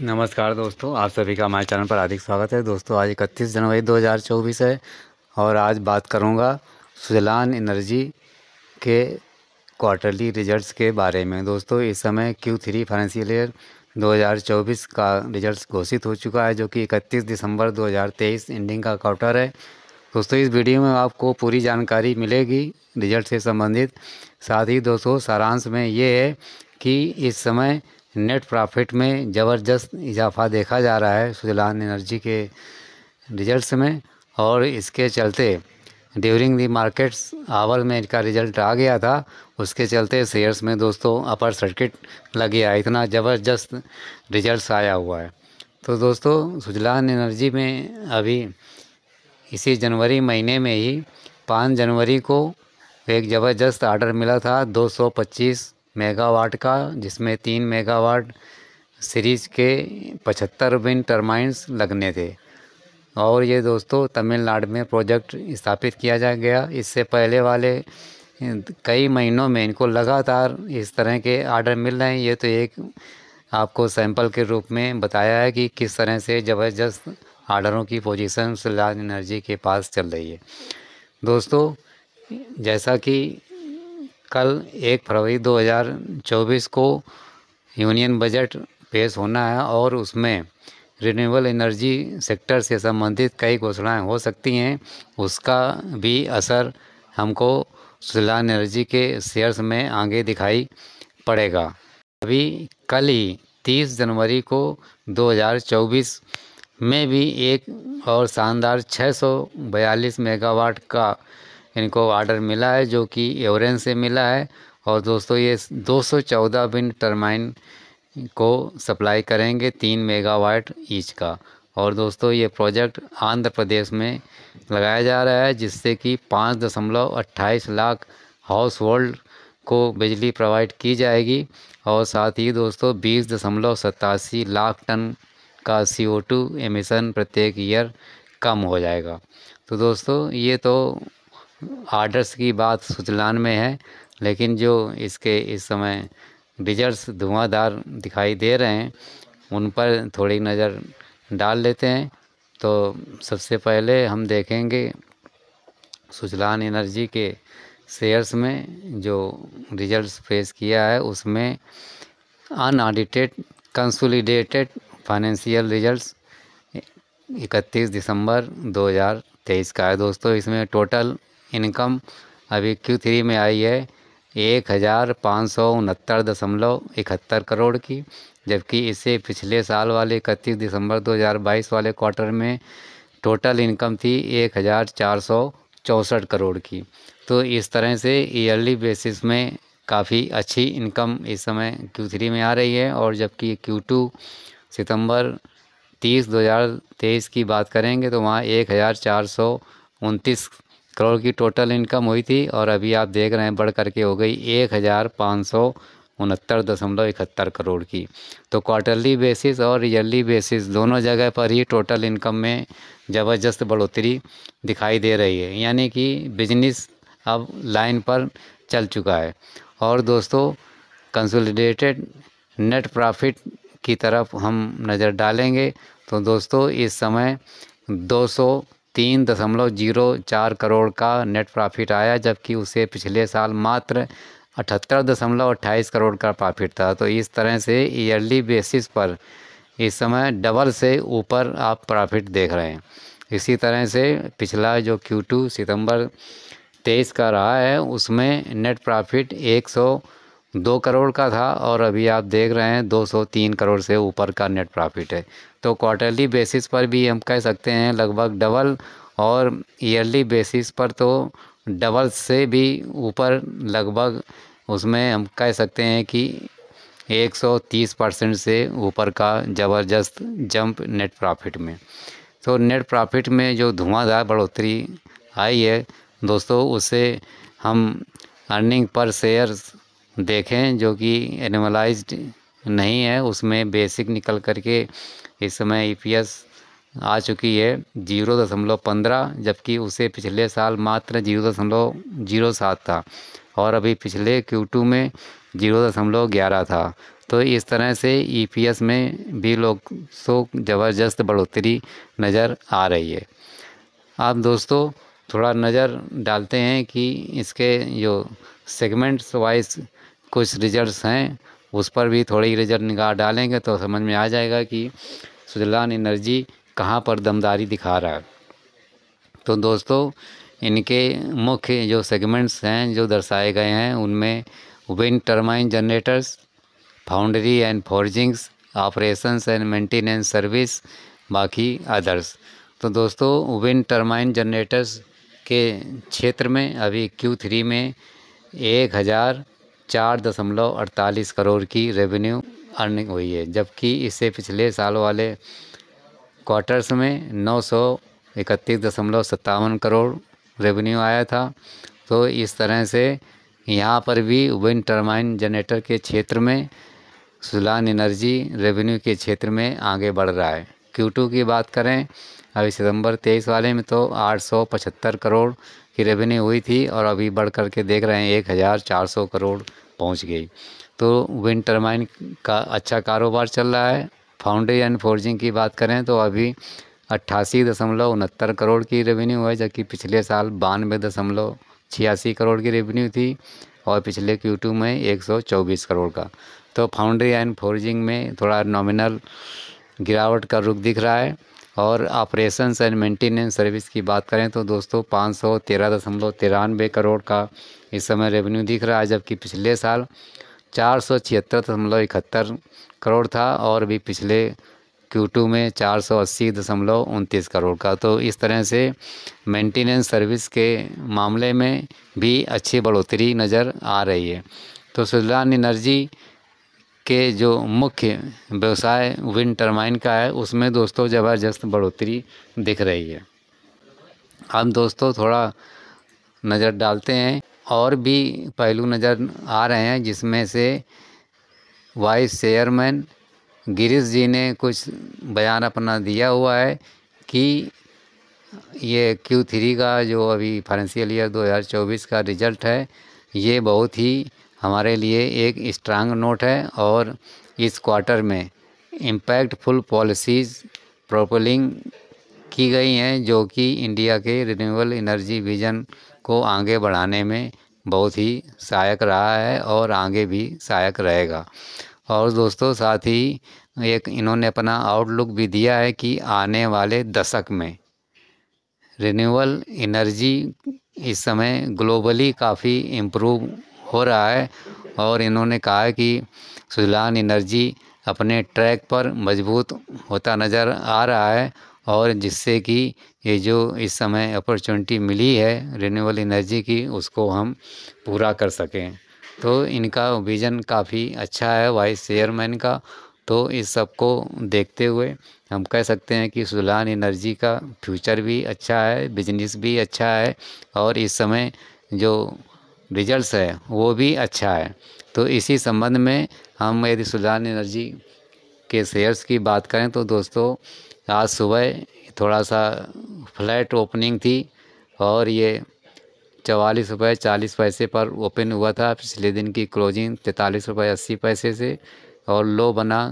नमस्कार दोस्तों आप सभी का हमारे चैनल पर हार्दिक स्वागत है दोस्तों आज इकतीस जनवरी 2024 है और आज बात करूंगा सुजलान एनर्जी के क्वार्टरली रिजल्ट्स के बारे में दोस्तों इस समय क्यू थ्री फाइनेंशियल ईयर 2024 का रिजल्ट्स घोषित हो चुका है जो कि 31 दिसंबर 2023 एंडिंग का क्वार्टर है दोस्तों इस वीडियो में आपको पूरी जानकारी मिलेगी रिजल्ट से संबंधित साथ ही दोस्तों सारांश में ये है कि इस समय नेट प्रॉफिट में ज़बरदस्त इजाफा देखा जा रहा है सुजलान एनर्जी के रिजल्ट्स में और इसके चलते ड्यूरिंग दी मार्केट्स आवर में इनका रिजल्ट आ गया था उसके चलते शेयर्स में दोस्तों अपर सर्किट लग गया इतना ज़बरदस्त रिजल्ट्स आया हुआ है तो दोस्तों सुजलान एनर्जी में अभी इसी जनवरी महीने में ही पाँच जनवरी को एक ज़बरदस्त आर्डर मिला था दो सौ पच्चीस मेगावाट का जिसमें तीन मेगावाट सीरीज़ के पचहत्तर विंड टर्माइंस लगने थे और ये दोस्तों तमिलनाडु में प्रोजेक्ट स्थापित किया जा गया इससे पहले वाले कई महीनों में इनको लगातार इस तरह के आर्डर मिल रहे हैं ये तो एक आपको सैंपल के रूप में बताया है कि किस तरह से ज़बरदस्त आर्डरों की पोजीशन सलाज एनर्जी के पास चल रही है दोस्तों जैसा कि कल एक फरवरी 2024 को यूनियन बजट पेश होना है और उसमें रिन्यूएबल एनर्जी सेक्टर से संबंधित कई घोषणाएं हो सकती हैं उसका भी असर हमको सुजलान एनर्जी के शेयर्स में आगे दिखाई पड़ेगा अभी कल ही 30 जनवरी को 2024 में भी एक और शानदार 642 मेगावाट का इनको ऑर्डर मिला है जो कि एवरेन से मिला है और दोस्तों ये 214 विंड टर्माइन को सप्लाई करेंगे तीन मेगावाट ईच का और दोस्तों ये प्रोजेक्ट आंध्र प्रदेश में लगाया जा रहा है जिससे कि पाँच दशमलव अट्ठाईस लाख हाउस होल्ड को बिजली प्रोवाइड की जाएगी और साथ ही दोस्तों बीस दशमलव सतासी लाख टन का सी ओ टू एमिशन प्रत्येक ईयर कम हो जाएगा तो दोस्तों ये तो आर्डर्स की बात सुजलान में है लेकिन जो इसके इस समय डिजर्स धुआंधार दिखाई दे रहे हैं उन पर थोड़ी नज़र डाल लेते हैं तो सबसे पहले हम देखेंगे सुजलान एनर्जी के शेयर्स में जो रिजल्ट्स पेश किया है उसमें अनऑडिटेड कंसोलिडेटेड फाइनेंशियल रिजल्ट्स 31 दिसंबर 2023 का है दोस्तों इसमें टोटल इनकम अभी क्यू थ्री में आई है एक हज़ार पाँच सौ उनहत्तर दशमलव इकहत्तर करोड़ की जबकि इसे पिछले साल वाले इकतीस दिसंबर 2022 वाले क्वार्टर में टोटल इनकम थी एक हज़ार चार सौ चौंसठ करोड़ की तो इस तरह से ईयरली बेसिस में काफ़ी अच्छी इनकम इस समय क्यू थ्री में आ रही है और जबकि क्यू टू सितम्बर तीस दो हज़ार तेईस की बात करेंगे तो वहाँ एक हज़ार चार सौ उनतीस करोड़ की टोटल इनकम हुई थी और अभी आप देख रहे हैं बढ़ करके हो गई एक हज़ार पाँच सौ उनहत्तर दशमलव इकहत्तर करोड़ की तो क्वार्टरली बेसिस और ईयरली बेसिस दोनों जगह पर ही टोटल इनकम में ज़बरदस्त बढ़ोतरी दिखाई दे रही है यानी कि बिजनेस अब लाइन पर चल चुका है और दोस्तों कंसोलिडेटेड नेट प्रॉफिट की तरफ हम नज़र डालेंगे तो दोस्तों इस समय दो तीन दशमलव जीरो चार करोड़ का नेट प्रॉफिट आया जबकि उसे पिछले साल मात्र अठहत्तर दशमलव अट्ठाईस करोड़ का प्रॉफिट था तो इस तरह से ईयरली बेसिस पर इस समय डबल से ऊपर आप प्रॉफिट देख रहे हैं इसी तरह से पिछला जो क्यू टू सितम्बर तेईस का रहा है उसमें नेट प्रॉफिट एक सौ दो करोड़ का था और अभी आप देख रहे हैं दो सौ तीन करोड़ से ऊपर का नेट प्रॉफिट है तो क्वार्टरली बेसिस पर भी हम कह सकते हैं लगभग डबल और ईयरली बेसिस पर तो डबल से भी ऊपर लगभग उसमें हम कह सकते हैं कि 130 परसेंट से ऊपर का ज़बरदस्त जंप नेट प्रॉफिट में तो नेट प्रॉफिट में जो धुआंधार बढ़ोतरी आई है दोस्तों उससे हम अर्निंग पर शेयर देखें जो कि एनिमलाइज नहीं है उसमें बेसिक निकल करके इस समय ई आ चुकी है जीरो दशमलव पंद्रह जबकि उसे पिछले साल मात्र जीरो दशमलव जीरो सात था और अभी पिछले क्यू टू में जीरो दशमलव ग्यारह था तो इस तरह से ई में भी लोग सो ज़बरदस्त बढ़ोतरी नज़र आ रही है आप दोस्तों थोड़ा नज़र डालते हैं कि इसके जो सेगमेंट्स वाइज कुछ रिजल्ट्स हैं उस पर भी थोड़ी रिजल्ट निगाह डालेंगे तो समझ में आ जाएगा कि सुजलान एनर्जी कहाँ पर दमदारी दिखा रहा है तो दोस्तों इनके मुख्य जो सेगमेंट्स हैं जो दर्शाए गए हैं उनमें wind turbine generators foundry and forgings operations and maintenance service बाकी अदर्स तो दोस्तों विंड टर्माइन जनरेटर्स के क्षेत्र में अभी क्यू थ्री में एक हज़ार चार दशमलव अड़तालीस करोड़ की रेवेन्यू अर्निंग हुई है जबकि इससे पिछले साल वाले क्वार्टर्स में नौ सौ इकतीस दशमलव सत्तावन करोड़ रेवेन्यू आया था तो इस तरह से यहाँ पर भी विंड टर्माइन जनरेटर के क्षेत्र में सुलान एनर्जी रेवेन्यू के क्षेत्र में आगे बढ़ रहा है क्यू की बात करें अभी सितंबर तेईस वाले में तो आठ सौ पचहत्तर करोड़ की रेवेन्यू हुई थी और अभी बढ़ कर के देख रहे हैं एक हज़ार चार सौ करोड़ पहुँच गई तो विंड टर्माइन का अच्छा कारोबार चल रहा है फाउंड्री एंड फोर्जिंग की बात करें तो अभी अट्ठासी दशमलव उनहत्तर करोड़ की रेवेन्यू है जबकि पिछले साल बानवे दशमलव छियासी करोड़ की रेवेन्यू थी और पिछले क्यू में एक सौ चौबीस करोड़ का तो फाउंड्री एंड फोर्जिंग में थोड़ा नॉमिनल गिरावट का रुख दिख रहा है और ऑपरेशन एंड मेंटेनेंस सर्विस की बात करें तो दोस्तों पाँच सौ तेरह दशमलव तिरानवे करोड़ का इस समय रेवेन्यू दिख रहा है जबकि पिछले साल चार सौ छिहत्तर दशमलव इकहत्तर करोड़ था और भी पिछले क्यू में चार सौ अस्सी दशमलव उनतीस करोड़ का तो इस तरह से मेंटेनेंस सर्विस के मामले में भी अच्छी बढ़ोतरी नज़र आ रही है तो सुजलान एनर्जी के जो मुख्य व्यवसाय विंड टर्माइन का है उसमें दोस्तों ज़बरदस्त बढ़ोतरी दिख रही है हम दोस्तों थोड़ा नज़र डालते हैं और भी पहलू नज़र आ रहे हैं जिसमें से वाइस चेयरमैन गिरीश जी ने कुछ बयान अपना दिया हुआ है कि ये Q3 का जो अभी फाइनेंशियल ईयर 2024 का रिजल्ट है ये बहुत ही हमारे लिए एक स्ट्रांग नोट है और इस क्वार्टर में इम्पैक्टफुल पॉलिसीज़ प्रोपलिंग की गई हैं जो कि इंडिया के रिन्यूएबल एनर्जी विजन को आगे बढ़ाने में बहुत ही सहायक रहा है और आगे भी सहायक रहेगा और दोस्तों साथ ही एक इन्होंने अपना आउटलुक भी दिया है कि आने वाले दशक में रिन्यूएबल एनर्जी इस समय ग्लोबली काफ़ी इम्प्रूव हो रहा है और इन्होंने कहा है कि सुजलान एनर्जी अपने ट्रैक पर मजबूत होता नज़र आ रहा है और जिससे कि ये जो इस समय अपॉर्चुनिटी मिली है रिन्यूबल एनर्जी की उसको हम पूरा कर सकें तो इनका विज़न काफ़ी अच्छा है वाइस चेयरमैन का तो इस सब को देखते हुए हम कह सकते हैं कि सुलान एनर्जी का फ्यूचर भी अच्छा है बिजनेस भी अच्छा है और इस समय जो रिजल्ट्स है वो भी अच्छा है तो इसी संबंध में हम यदि सुजान एनर्जी के शेयर्स की बात करें तो दोस्तों आज सुबह थोड़ा सा फ्लैट ओपनिंग थी और ये चवालीस रुपये चालीस पैसे पर ओपन हुआ था पिछले दिन की क्लोजिंग तैंतालीस रुपये अस्सी पैसे से और लो बना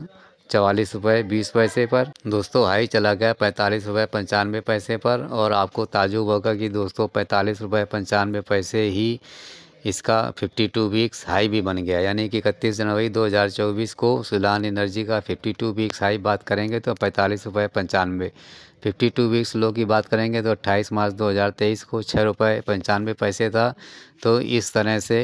चवालीस रुपये बीस पैसे पर दोस्तों हाई चला गया पैंतालीस रुपये पंचानवे पैसे पर और आपको ताजुब होगा कि दोस्तों पैंतालीस रुपये पंचानवे पैसे ही इसका 52 वीक्स हाई भी बन गया यानी कि इकतीस जनवरी 2024 को सुलान एनर्जी का 52 वीक्स हाई बात करेंगे तो पैंतालीस रुपये पंचानवे फिफ्टी टू वीक्स लो की बात करेंगे तो अट्ठाईस मार्च 2023 को छः रुपये पंचानवे पैसे था तो इस तरह से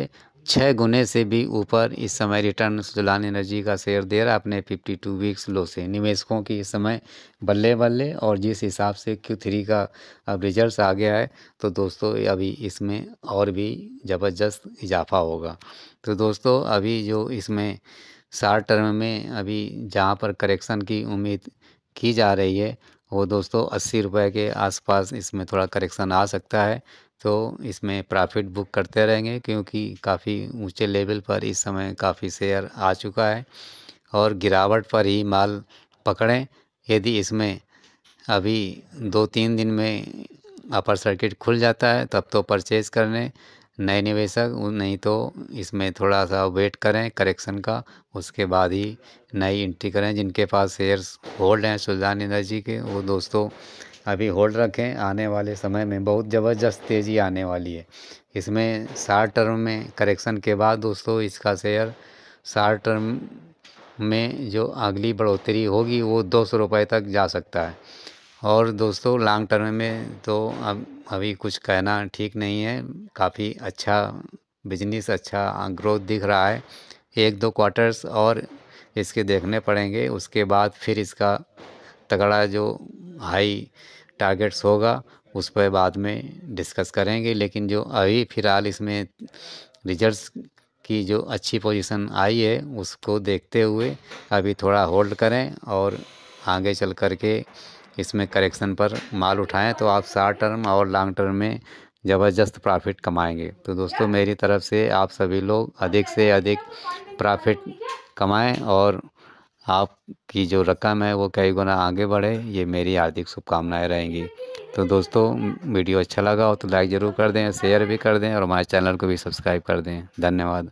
छः गुने से भी ऊपर इस समय रिटर्न सुजलान एनर्जी का शेयर दे रहा अपने 52 वीक्स लो से निवेशकों की इस समय बल्ले बल्ले और जिस हिसाब से क्यू थ्री का अब रिजल्ट आ गया है तो दोस्तों अभी इसमें और भी ज़बरदस्त इजाफा होगा तो दोस्तों अभी जो इसमें शार्ट टर्म में अभी जहाँ पर करेक्शन की उम्मीद की जा रही है वो दोस्तों अस्सी रुपये के आसपास इसमें थोड़ा करेक्शन आ सकता है तो इसमें प्रॉफिट बुक करते रहेंगे क्योंकि काफ़ी ऊंचे लेवल पर इस समय काफ़ी शेयर आ चुका है और गिरावट पर ही माल पकड़ें यदि इसमें अभी दो तीन दिन में अपर सर्किट खुल जाता है तब तो परचेज़ करने नए निवेशक नहीं तो इसमें थोड़ा सा वेट करें करेक्शन का उसके बाद ही नई एंट्री करें जिनके पास शेयर्स होल्ड हैं सुल्तान एनर्जी के वो दोस्तों अभी होल्ड रखें आने वाले समय में बहुत ज़बरदस्त तेज़ी आने वाली है इसमें शार्ट टर्म में करेक्शन के बाद दोस्तों इसका शेयर शार्ट टर्म में जो अगली बढ़ोतरी होगी वो दो सौ रुपये तक जा सकता है और दोस्तों लॉन्ग टर्म में तो अब अभी कुछ कहना ठीक नहीं है काफ़ी अच्छा बिजनेस अच्छा ग्रोथ दिख रहा है एक दो क्वार्टर्स और इसके देखने पड़ेंगे उसके बाद फिर इसका तगड़ा जो हाई टारगेट्स होगा उस पर बाद में डिस्कस करेंगे लेकिन जो अभी फ़िलहाल इसमें रिजल्ट्स की जो अच्छी पोजीशन आई है उसको देखते हुए अभी थोड़ा होल्ड करें और आगे चल कर के इसमें करेक्शन पर माल उठाएं तो आप शॉर्ट टर्म और लॉन्ग टर्म में ज़बरदस्त प्रॉफिट कमाएंगे तो दोस्तों मेरी तरफ से आप सभी लोग अधिक से अधिक प्रॉफिट कमाएं और आपकी जो रकम है वो कई गुना आगे बढ़े ये मेरी हार्दिक शुभकामनाएँ रहेंगी तो दोस्तों वीडियो अच्छा लगा हो तो लाइक ज़रूर कर दें शेयर भी कर दें और हमारे चैनल को भी सब्सक्राइब कर दें धन्यवाद